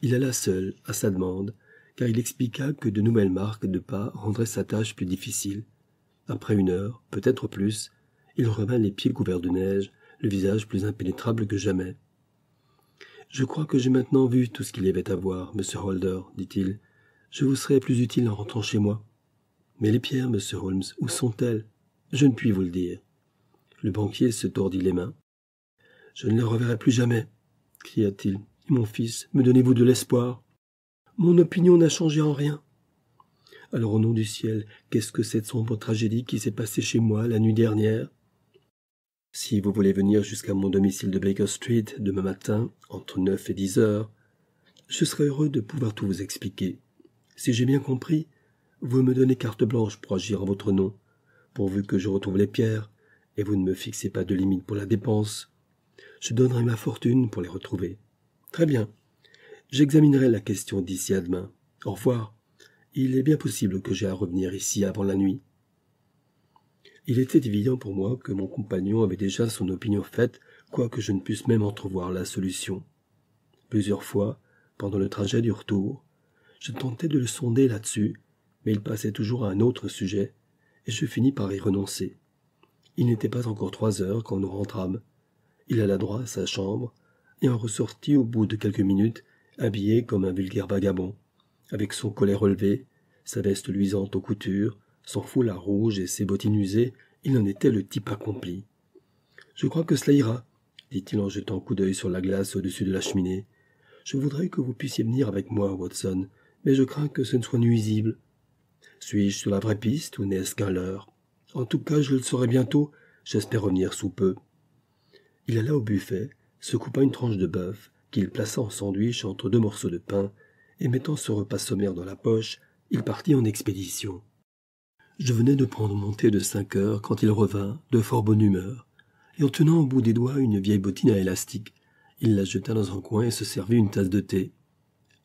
Il alla seul, à sa demande, car il expliqua que de nouvelles marques de pas rendraient sa tâche plus difficile. Après une heure, peut-être plus, il revint les pieds couverts de neige, le visage plus impénétrable que jamais. Je crois que j'ai maintenant vu tout ce qu'il y avait à voir, monsieur Holder, dit-il. Je vous serai plus utile en rentrant chez moi. Mais les pierres, monsieur Holmes, où sont-elles Je ne puis vous le dire. Le banquier se tordit les mains. Je ne les reverrai plus jamais, cria-t-il. Mon fils, me donnez-vous de l'espoir mon opinion n'a changé en rien. Alors au nom du ciel, qu'est-ce que cette sombre tragédie qui s'est passée chez moi la nuit dernière Si vous voulez venir jusqu'à mon domicile de Baker Street demain matin, entre neuf et dix heures, je serai heureux de pouvoir tout vous expliquer. Si j'ai bien compris, vous me donnez carte blanche pour agir en votre nom, pourvu que je retrouve les pierres, et vous ne me fixez pas de limite pour la dépense. Je donnerai ma fortune pour les retrouver. Très bien. J'examinerai la question d'ici à demain. Au revoir. Il est bien possible que j'aie à revenir ici avant la nuit. Il était évident pour moi que mon compagnon avait déjà son opinion faite, quoique je ne puisse même entrevoir la solution. Plusieurs fois, pendant le trajet du retour, je tentais de le sonder là-dessus, mais il passait toujours à un autre sujet, et je finis par y renoncer. Il n'était pas encore trois heures quand nous rentrâmes. Il alla droit à sa chambre, et en ressortit au bout de quelques minutes habillé comme un vulgaire vagabond, avec son collet relevé, sa veste luisante aux coutures, son foulard rouge et ses bottines usées, il en était le type accompli. Je crois que cela ira, dit-il en jetant un coup d'œil sur la glace au-dessus de la cheminée. Je voudrais que vous puissiez venir avec moi, Watson, mais je crains que ce ne soit nuisible. Suis-je sur la vraie piste ou n'est-ce qu'un leurre En tout cas, je le saurai bientôt. J'espère revenir sous peu. Il alla au buffet, se coupa une tranche de bœuf qu'il plaça en sandwich entre deux morceaux de pain, et mettant ce repas sommaire dans la poche, il partit en expédition. Je venais de prendre mon thé de cinq heures quand il revint, de fort bonne humeur, et en tenant au bout des doigts une vieille bottine à élastique, il la jeta dans un coin et se servit une tasse de thé.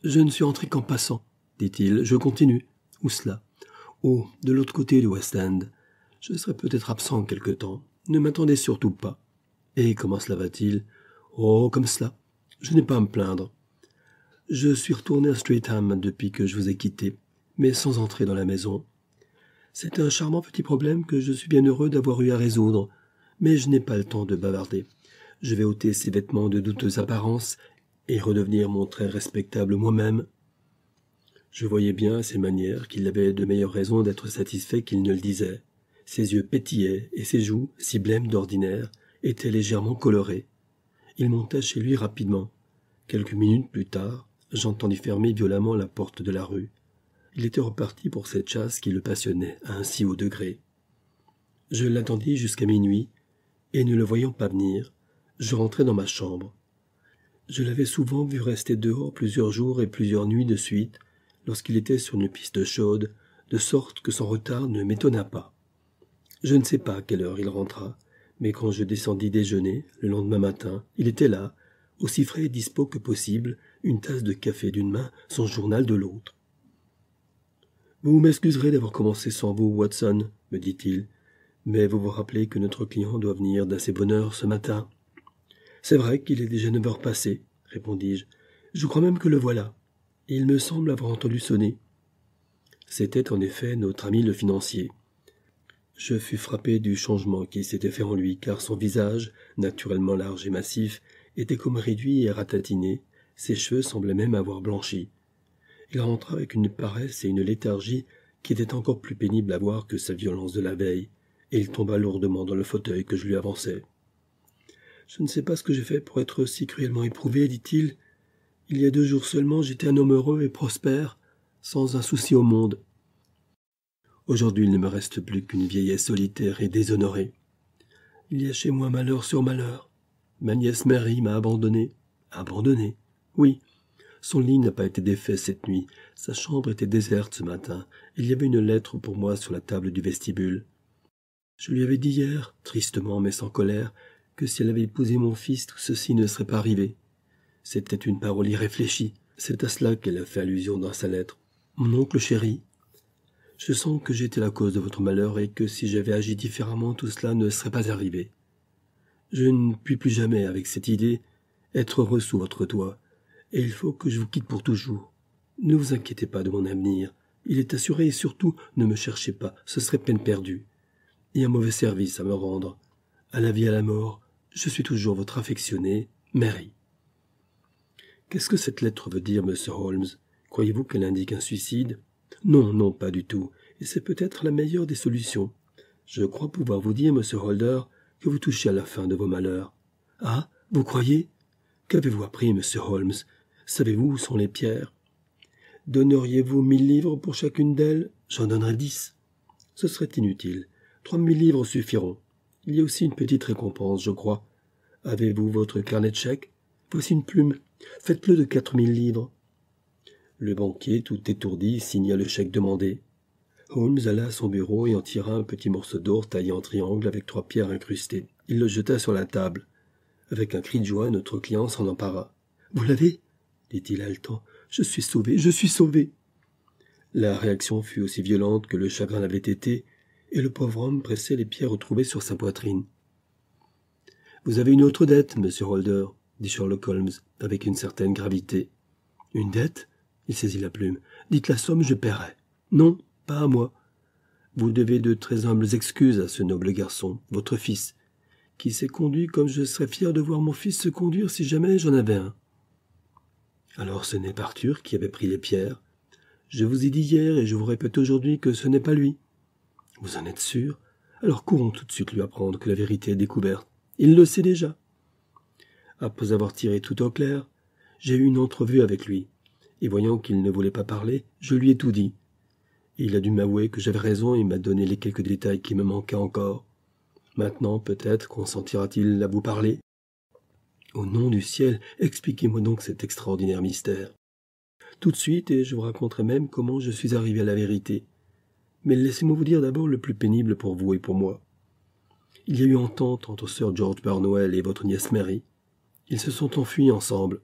Je ne suis entré qu'en passant, dit-il, je continue. Où cela Oh, de l'autre côté du West End. Je serai peut-être absent quelque temps. Ne m'attendez surtout pas. Et comment cela va-t-il Oh, comme cela. Je n'ai pas à me plaindre. Je suis retourné à Streatham depuis que je vous ai quitté, mais sans entrer dans la maison. C'est un charmant petit problème que je suis bien heureux d'avoir eu à résoudre, mais je n'ai pas le temps de bavarder. Je vais ôter ces vêtements de douteuse apparence et redevenir mon très respectable moi-même. Je voyais bien à ses manières qu'il avait de meilleures raisons d'être satisfait qu'il ne le disait. Ses yeux pétillaient et ses joues, si blêmes d'ordinaire, étaient légèrement colorées. Il monta chez lui rapidement. Quelques minutes plus tard, j'entendis fermer violemment la porte de la rue. Il était reparti pour cette chasse qui le passionnait à un si haut degré. Je l'attendis jusqu'à minuit, et ne le voyant pas venir, je rentrai dans ma chambre. Je l'avais souvent vu rester dehors plusieurs jours et plusieurs nuits de suite, lorsqu'il était sur une piste chaude, de sorte que son retard ne m'étonna pas. Je ne sais pas à quelle heure il rentra, mais quand je descendis déjeuner, le lendemain matin, il était là, aussi frais et dispo que possible, une tasse de café d'une main, son journal de l'autre. Vous m'excuserez d'avoir commencé sans vous, Watson, me dit-il, mais vous vous rappelez que notre client doit venir d'assez bonne heure ce matin. C'est vrai qu'il est déjà neuf heures passées, répondis-je. Je crois même que le voilà. Il me semble avoir entendu sonner. C'était en effet notre ami le financier. Je fus frappé du changement qui s'était fait en lui, car son visage, naturellement large et massif, était comme réduit et ratatiné, ses cheveux semblaient même avoir blanchi. Il rentra avec une paresse et une léthargie qui étaient encore plus pénibles à voir que sa violence de la veille, et il tomba lourdement dans le fauteuil que je lui avançais. Je ne sais pas ce que j'ai fait pour être si cruellement éprouvé, dit-il. Il y a deux jours seulement, j'étais un homme heureux et prospère, sans un souci au monde. Aujourd'hui il ne me reste plus qu'une vieillesse solitaire et déshonorée. Il y a chez moi malheur sur malheur. Ma nièce Marie m'a abandonné. Abandonnée. Oui. Son lit n'a pas été défait cette nuit. Sa chambre était déserte ce matin. Il y avait une lettre pour moi sur la table du vestibule. Je lui avais dit hier, tristement mais sans colère, que si elle avait épousé mon fils, tout ceci ne serait pas arrivé. C'était une parole irréfléchie. C'est à cela qu'elle a fait allusion dans sa lettre. Mon oncle chéri, je sens que j'étais la cause de votre malheur et que si j'avais agi différemment, tout cela ne serait pas arrivé. Je ne puis plus jamais, avec cette idée, être heureux sous votre toit, et il faut que je vous quitte pour toujours. Ne vous inquiétez pas de mon avenir, il est assuré et surtout ne me cherchez pas, ce serait peine perdue. Et un mauvais service à me rendre. À la vie, à la mort, je suis toujours votre affectionnée, Mary. Qu'est-ce que cette lettre veut dire, monsieur Holmes Croyez-vous qu'elle indique un suicide non, non, pas du tout, et c'est peut-être la meilleure des solutions. Je crois pouvoir vous dire, monsieur Holder, que vous touchez à la fin de vos malheurs. Ah. Vous croyez? Qu'avez-vous appris, monsieur Holmes? Savez-vous où sont les pierres? Donneriez-vous mille livres pour chacune d'elles? J'en donnerai dix. Ce serait inutile. Trois mille livres suffiront. Il y a aussi une petite récompense, je crois. Avez-vous votre carnet de chèques Voici une plume. Faites-le de quatre mille livres. Le banquier, tout étourdi, signa le chèque demandé. Holmes alla à son bureau et en tira un petit morceau d'or taillé en triangle avec trois pierres incrustées. Il le jeta sur la table. Avec un cri de joie, notre client s'en empara. Vous l'avez dit-il haletant. Je suis sauvé, je suis sauvé. La réaction fut aussi violente que le chagrin l'avait été, et le pauvre homme pressait les pierres retrouvées sur sa poitrine. Vous avez une autre dette, monsieur Holder, dit Sherlock Holmes, avec une certaine gravité. Une dette il saisit la plume. Dites la somme, je paierai. Non, pas à moi. Vous devez de très humbles excuses à ce noble garçon, votre fils, qui s'est conduit comme je serais fier de voir mon fils se conduire si jamais j'en avais un. Alors ce n'est pas Arthur qui avait pris les pierres. Je vous ai dit hier et je vous répète aujourd'hui que ce n'est pas lui. Vous en êtes sûr Alors courons tout de suite lui apprendre que la vérité est découverte. Il le sait déjà. Après avoir tiré tout au clair, j'ai eu une entrevue avec lui et voyant qu'il ne voulait pas parler, je lui ai tout dit. Il a dû m'avouer que j'avais raison et m'a donné les quelques détails qui me manquaient encore. Maintenant, peut-être consentira-t-il à vous parler Au nom du ciel, expliquez-moi donc cet extraordinaire mystère. Tout de suite, et je vous raconterai même comment je suis arrivé à la vérité. Mais laissez-moi vous dire d'abord le plus pénible pour vous et pour moi. Il y a eu entente entre Sir George Barnwell et votre nièce Mary. Ils se sont enfuis ensemble.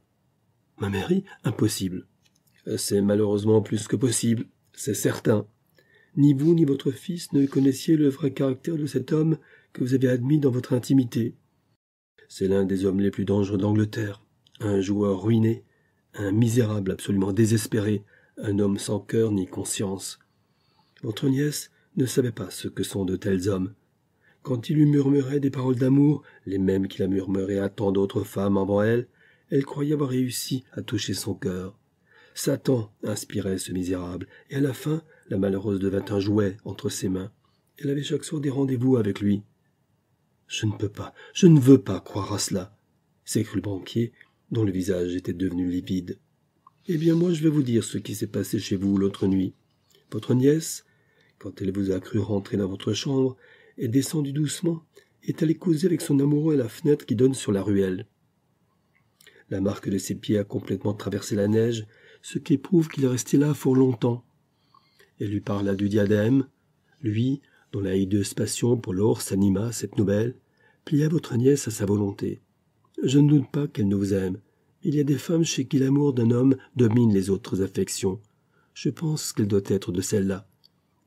Ma Mary Impossible. Euh, c'est malheureusement plus que possible, c'est certain. Ni vous ni votre fils ne connaissiez le vrai caractère de cet homme que vous avez admis dans votre intimité. C'est l'un des hommes les plus dangereux d'Angleterre, un joueur ruiné, un misérable absolument désespéré, un homme sans cœur ni conscience. Votre nièce ne savait pas ce que sont de tels hommes. Quand il lui murmurait des paroles d'amour, les mêmes qu'il a murmurées à tant d'autres femmes avant elle, elle croyait avoir réussi à toucher son cœur. Satan inspirait ce misérable, et à la fin, la malheureuse devint un jouet entre ses mains. Elle avait chaque soir des rendez-vous avec lui. Je ne peux pas, je ne veux pas croire à cela, s'écrit le banquier, dont le visage était devenu livide. Eh bien, moi, je vais vous dire ce qui s'est passé chez vous l'autre nuit. Votre nièce, quand elle vous a cru rentrer dans votre chambre, est descendue doucement est allée causer avec son amoureux à la fenêtre qui donne sur la ruelle. La marque de ses pieds a complètement traversé la neige ce qui prouve qu'il est resté là fort longtemps. Elle lui parla du diadème. Lui, dont la hideuse passion pour l'or s'anima cette nouvelle, plia votre nièce à sa volonté. Je ne doute pas qu'elle ne vous aime. Il y a des femmes chez qui l'amour d'un homme domine les autres affections. Je pense qu'elle doit être de celle-là.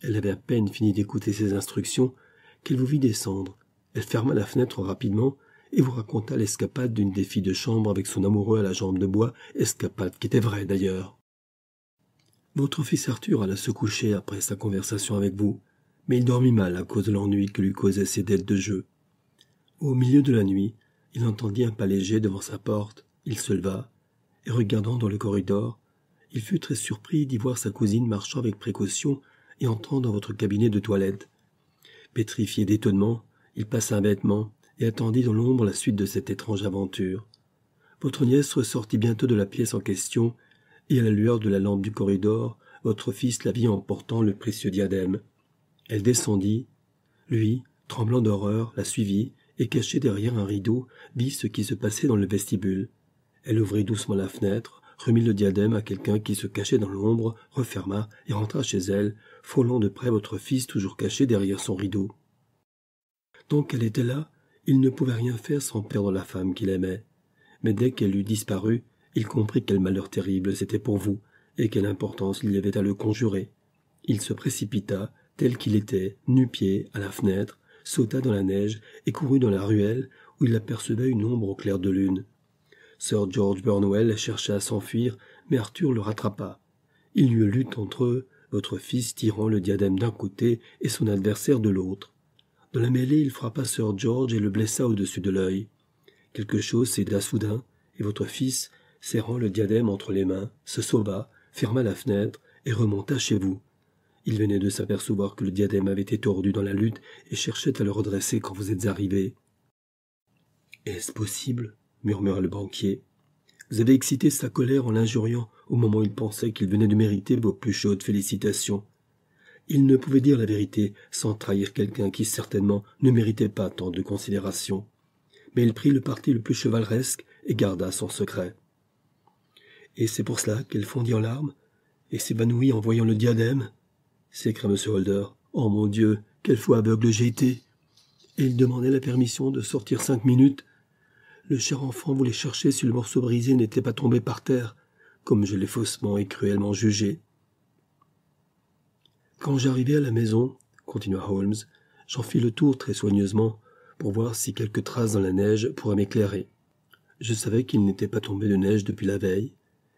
Elle avait à peine fini d'écouter ses instructions qu'elle vous vit descendre. Elle ferma la fenêtre rapidement et vous raconta l'escapade d'une des filles de chambre avec son amoureux à la jambe de bois, escapade qui était vraie d'ailleurs. Votre fils Arthur alla se coucher après sa conversation avec vous, mais il dormit mal à cause de l'ennui que lui causaient ses dettes de jeu. Au milieu de la nuit, il entendit un pas léger devant sa porte, il se leva, et regardant dans le corridor, il fut très surpris d'y voir sa cousine marchant avec précaution et entrant dans votre cabinet de toilette. Pétrifié d'étonnement, il passa un vêtement, et attendit dans l'ombre la suite de cette étrange aventure. Votre nièce ressortit bientôt de la pièce en question, et à la lueur de la lampe du corridor, votre fils la vit en portant le précieux diadème. Elle descendit. Lui, tremblant d'horreur, la suivit, et caché derrière un rideau, vit ce qui se passait dans le vestibule. Elle ouvrit doucement la fenêtre, remit le diadème à quelqu'un qui se cachait dans l'ombre, referma et rentra chez elle, frôlant de près votre fils toujours caché derrière son rideau. Tant elle était là, il ne pouvait rien faire sans perdre la femme qu'il aimait. Mais dès qu'elle eut disparu, il comprit quel malheur terrible c'était pour vous, et quelle importance il y avait à le conjurer. Il se précipita, tel qu'il était, nu-pied, à la fenêtre, sauta dans la neige et courut dans la ruelle où il apercevait une ombre au clair de lune. Sir George Burnwell chercha à s'enfuir, mais Arthur le rattrapa. Il y eut lutte entre eux, votre fils tirant le diadème d'un côté et son adversaire de l'autre. Dans la mêlée, il frappa Sir George et le blessa au-dessus de l'œil. Quelque chose céda soudain, et votre fils, serrant le diadème entre les mains, se sauva, ferma la fenêtre et remonta chez vous. Il venait de s'apercevoir que le diadème avait été tordu dans la lutte et cherchait à le redresser quand vous êtes arrivé. Est-ce possible murmura le banquier. Vous avez excité sa colère en l'injuriant au moment où il pensait qu'il venait de mériter vos plus chaudes félicitations. Il ne pouvait dire la vérité sans trahir quelqu'un qui certainement ne méritait pas tant de considération. Mais il prit le parti le plus chevaleresque et garda son secret. Et c'est pour cela qu'elle fondit en larmes et s'évanouit en voyant le diadème s'écria M. Holder. Oh mon Dieu, quelle fois aveugle j'ai été Et il demandait la permission de sortir cinq minutes. Le cher enfant voulait chercher si le morceau brisé n'était pas tombé par terre, comme je l'ai faussement et cruellement jugé. Quand j'arrivai à la maison, continua Holmes, j'en fis le tour très soigneusement pour voir si quelques traces dans la neige pourraient m'éclairer. Je savais qu'il n'était pas tombé de neige depuis la veille,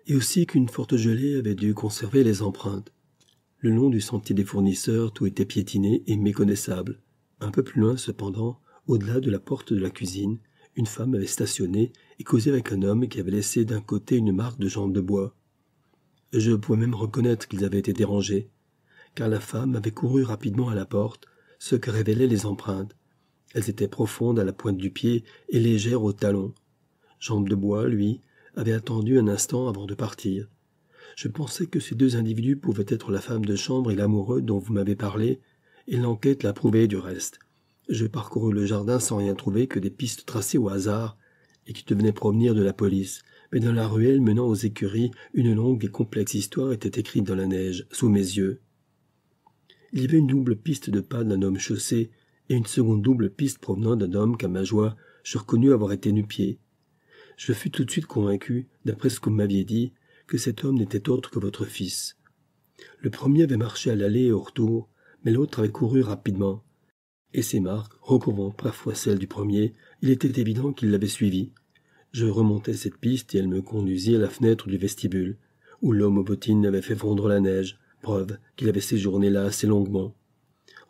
et aussi qu'une forte gelée avait dû conserver les empreintes. Le long du sentier des fournisseurs, tout était piétiné et méconnaissable. Un peu plus loin, cependant, au-delà de la porte de la cuisine, une femme avait stationné et causé avec un homme qui avait laissé d'un côté une marque de jambe de bois. Je pouvais même reconnaître qu'ils avaient été dérangés, car la femme avait couru rapidement à la porte, ce que révélaient les empreintes. Elles étaient profondes à la pointe du pied et légères au talon. Jambe de bois, lui, avait attendu un instant avant de partir. Je pensais que ces deux individus pouvaient être la femme de chambre et l'amoureux dont vous m'avez parlé, et l'enquête l'a prouvé du reste. Je parcourus le jardin sans rien trouver que des pistes tracées au hasard et qui devenaient provenir de la police. Mais dans la ruelle menant aux écuries, une longue et complexe histoire était écrite dans la neige, sous mes yeux il y avait une double piste de pas d'un homme chaussé et une seconde double piste provenant d'un homme qu'à ma joie je reconnus avoir été nu-pied. Je fus tout de suite convaincu, d'après ce qu'on m'aviez dit, que cet homme n'était autre que votre fils. Le premier avait marché à l'allée et au retour, mais l'autre avait couru rapidement. Et ses marques, recouvrant parfois celles du premier, il était évident qu'il l'avait suivi. Je remontai cette piste et elle me conduisit à la fenêtre du vestibule, où l'homme aux bottines avait fait fondre la neige preuve qu'il avait séjourné là assez longuement.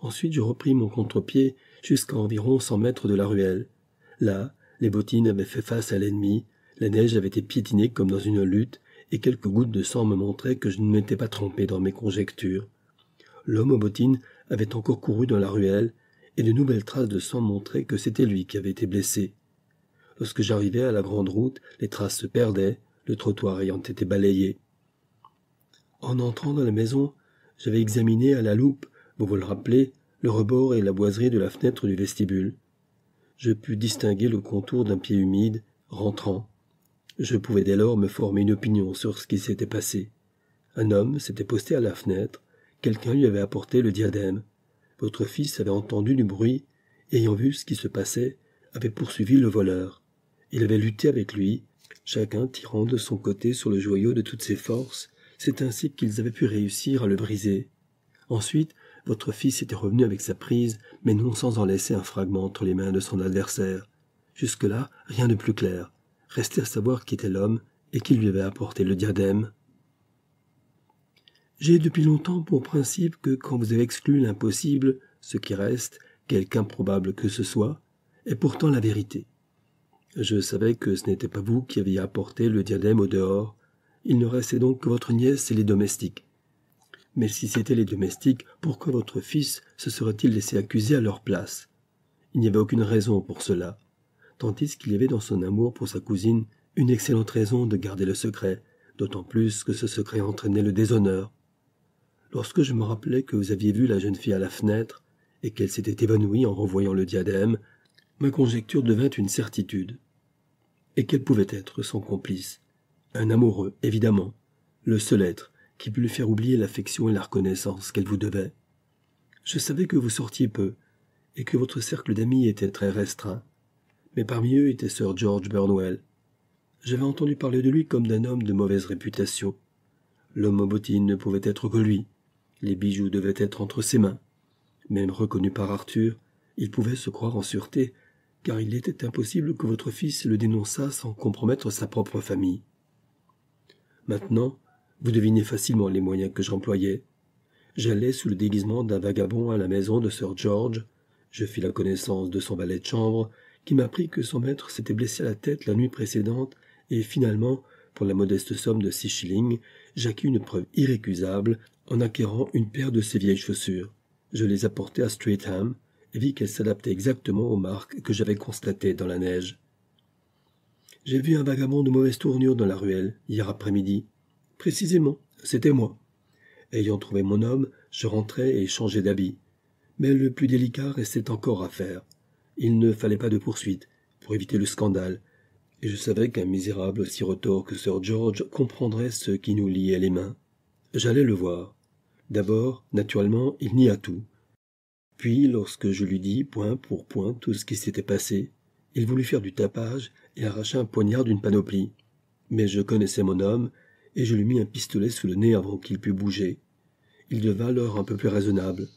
Ensuite je repris mon contre-pied jusqu'à environ cent mètres de la ruelle. Là, les bottines avaient fait face à l'ennemi, la neige avait été piétinée comme dans une lutte, et quelques gouttes de sang me montraient que je ne m'étais pas trompé dans mes conjectures. L'homme aux bottines avait encore couru dans la ruelle, et de nouvelles traces de sang montraient que c'était lui qui avait été blessé. Lorsque j'arrivais à la grande route, les traces se perdaient, le trottoir ayant été balayé. En entrant dans la maison, j'avais examiné à la loupe, vous vous le rappelez, le rebord et la boiserie de la fenêtre du vestibule. Je pus distinguer le contour d'un pied humide, rentrant. Je pouvais dès lors me former une opinion sur ce qui s'était passé. Un homme s'était posté à la fenêtre, quelqu'un lui avait apporté le diadème. Votre fils avait entendu du bruit, ayant vu ce qui se passait, avait poursuivi le voleur. Il avait lutté avec lui, chacun tirant de son côté sur le joyau de toutes ses forces, c'est ainsi qu'ils avaient pu réussir à le briser. Ensuite, votre fils était revenu avec sa prise, mais non sans en laisser un fragment entre les mains de son adversaire. Jusque-là, rien de plus clair. Restait à savoir qui était l'homme et qui lui avait apporté le diadème. J'ai depuis longtemps pour principe que quand vous avez exclu l'impossible, ce qui reste, quelque improbable que ce soit, est pourtant la vérité. Je savais que ce n'était pas vous qui aviez apporté le diadème au dehors, il ne restait donc que votre nièce et les domestiques. Mais si c'étaient les domestiques, pourquoi votre fils se serait-il laissé accuser à leur place Il n'y avait aucune raison pour cela, tandis qu'il y avait dans son amour pour sa cousine une excellente raison de garder le secret, d'autant plus que ce secret entraînait le déshonneur. Lorsque je me rappelais que vous aviez vu la jeune fille à la fenêtre, et qu'elle s'était évanouie en renvoyant le diadème, ma conjecture devint une certitude. Et qu'elle pouvait être son complice un amoureux, évidemment, le seul être qui pût lui faire oublier l'affection et la reconnaissance qu'elle vous devait. Je savais que vous sortiez peu, et que votre cercle d'amis était très restreint, mais parmi eux était Sir George Burnwell. J'avais entendu parler de lui comme d'un homme de mauvaise réputation. L'homme aux bottines ne pouvait être que lui, les bijoux devaient être entre ses mains. Même reconnu par Arthur, il pouvait se croire en sûreté, car il était impossible que votre fils le dénonçât sans compromettre sa propre famille. Maintenant, vous devinez facilement les moyens que j'employais. J'allais sous le déguisement d'un vagabond à la maison de Sir George. Je fis la connaissance de son valet de chambre, qui m'apprit que son maître s'était blessé à la tête la nuit précédente, et finalement, pour la modeste somme de six shillings, j'acquis une preuve irrécusable en acquérant une paire de ses vieilles chaussures. Je les apportai à Streatham et vis qu'elles s'adaptaient exactement aux marques que j'avais constatées dans la neige. J'ai vu un vagabond de mauvaise tournure dans la ruelle, hier après-midi. Précisément, c'était moi. Ayant trouvé mon homme, je rentrais et changeai d'habit. Mais le plus délicat restait encore à faire. Il ne fallait pas de poursuite, pour éviter le scandale, et je savais qu'un misérable aussi retors que Sir George comprendrait ce qui nous liait les mains. J'allais le voir. D'abord, naturellement, il nia tout. Puis, lorsque je lui dis point pour point tout ce qui s'était passé, il voulut faire du tapage et arracha un poignard d'une panoplie. Mais je connaissais mon homme, et je lui mis un pistolet sous le nez avant qu'il pût bouger. Il devint alors un peu plus raisonnable.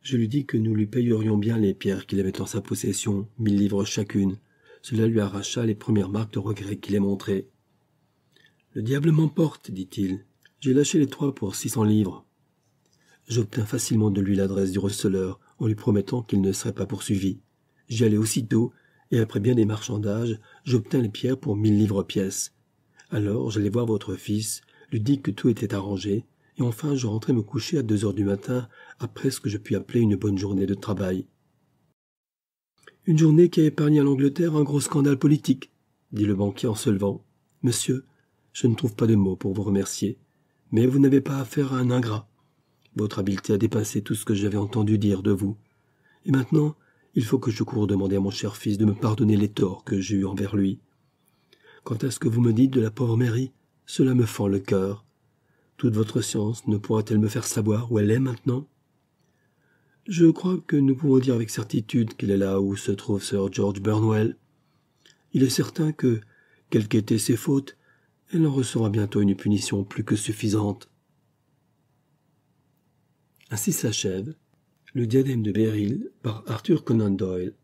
Je lui dis que nous lui payerions bien les pierres qu'il avait en sa possession, mille livres chacune. Cela lui arracha les premières marques de regret qu'il ait montrées. Le diable m'emporte, dit-il. J'ai lâché les trois pour six cents livres. J'obtins facilement de lui l'adresse du receleur en lui promettant qu'il ne serait pas poursuivi. J'y allai aussitôt et après bien des marchandages, j'obtins les pierres pour mille livres pièces. Alors j'allais voir votre fils, lui dis que tout était arrangé, et enfin je rentrai me coucher à deux heures du matin après ce que je puis appeler une bonne journée de travail. Une journée qui a épargné à l'Angleterre un gros scandale politique, dit le banquier en se levant. Monsieur, je ne trouve pas de mots pour vous remercier, mais vous n'avez pas affaire à un ingrat. Votre habileté a dépassé tout ce que j'avais entendu dire de vous. Et maintenant, il faut que je cours demander à mon cher fils de me pardonner les torts que j'ai eus envers lui. Quant à ce que vous me dites de la pauvre Mary, cela me fend le cœur. Toute votre science ne pourra-t-elle me faire savoir où elle est maintenant Je crois que nous pouvons dire avec certitude qu'elle est là où se trouve Sir George Burnwell. Il est certain que, quelles qu'étaient ses fautes, elle en recevra bientôt une punition plus que suffisante. Ainsi s'achève le diadème de Beryl par Arthur Conan Doyle